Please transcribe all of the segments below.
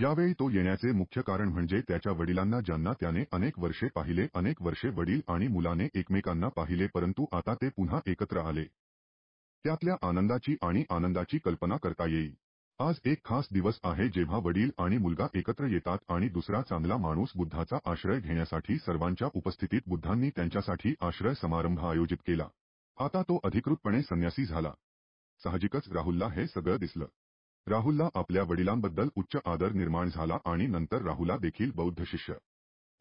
यावेळी तो येण्याचे मुख्य कारण म्हणजे त्याच्या वडिलांना ज्यांना त्याने अनेक वर्षे पाहिले अनेक वर्षे वडील आणि मुलाने एकमेकांना पाहिले परंतु आता ते पुन्हा एकत्र आले त्यातल्या आनंदाची आणि आनंदाची कल्पना करता येईल आज एक खास दिवस आहे जेव्हा वडील आणि मुलगा एकत्र येतात आणि दुसरा चांगला माणूस बुद्धाचा आश्रय घेण्यासाठी सर्वांच्या उपस्थितीत बुद्धांनी त्यांच्यासाठी आश्रय समारंभ आयोजित केला आता तो अधिकृतपणे संन्यासी झाला साहजिकच राहुलला हे सगळं दिसलं राहुलला आपल्या वडिलांबद्दल उच्च आदर निर्माण झाला आणि नंतर राहुला देखील बौद्ध शिष्य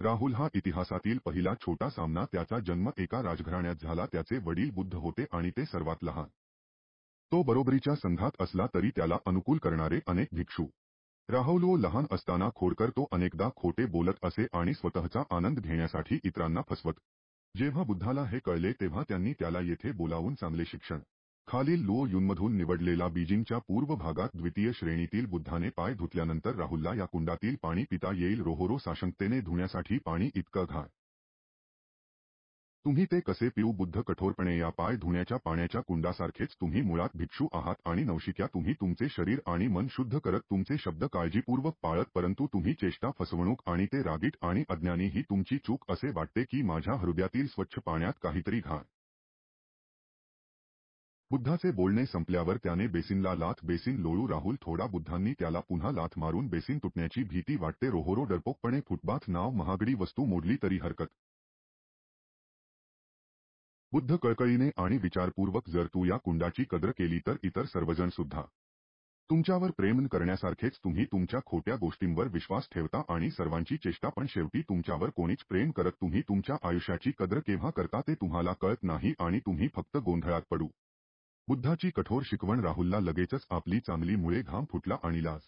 राहुल हा इतिहासातील पहिला छोटा सामना त्याचा जन्म एका राजघराण्यात झाला त्याचे वडील बुद्ध होते आणि ते सर्वात लहान तो बरोबरीच्या संघात असला तरी त्याला अनुकूल करणारे अनेक भिक्षू राहुल व लहान असताना खोडकर तो अनेकदा खोटे बोलत असे आणि स्वतःचा आनंद घेण्यासाठी इतरांना फसवत जेव्हा बुद्धाला हे कळले तेव्हा त्यांनी त्याला येथे बोलावून चांगले शिक्षण खालील लो युनमधून निवडलेला बीजिंगच्या पूर्व भागात द्वितीय श्रेणीतील बुद्धाने पाय धुतल्यानंतर राहुलला या कुंडातील पाणी पिता येईल रोहोरो साशंकतेने धुण्यासाठी पाणी इतकं घा तुम्ही ते कसे पिऊ बुद्ध कठोरपणे या पाय धुण्याच्या पाण्याच्या कुंडासारखेच तुम्ही मुळात भिक्षू आहात आणि नवशिक्या तुम्ही तुमचे शरीर आणि मन शुद्ध करत तुमचे शब्द काळजीपूर्वक पाळत परंतु तुम्ही चेष्टा फसवणूक आणि ते रागीट आणि अज्ञानी ही तुमची चूक असे वाटते की माझ्या हृदयातील स्वच्छ पाण्यात काहीतरी घा बुद्धाचे बोलणे संपल्यावर त्याने बेसिनला लाथ बेसिन लोळू राहुल थोडा बुद्धांनी त्याला पुन्हा लाथ मारून बेसिन तुटण्याची भीती वाटते रोहोरो डरपोकपणे फुटबाथ नाव महागडी वस्तू मोडली तरी हरकत बुद्ध कळकळीने आणि विचारपूर्वक जर तू या कुंडाची कद्र केली तर इतर सर्वजण सुद्धा तुमच्यावर प्रेम करण्यासारखेच तुम्ही तुमच्या खोट्या गोष्टींवर विश्वास ठेवता आणि सर्वांची चेष्टा पण शेवटी तुमच्यावर कोणीच प्रेम करत तुम्ही तुमच्या आयुष्याची कद्र केव्हा करता ते तुम्हाला कळत नाही आणि तुम्ही फक्त गोंधळात पडू बुद्धाची कठोर शिकवण राहुलला लगेचच आपली चांगली मुळे घाम फुटला आणि लाज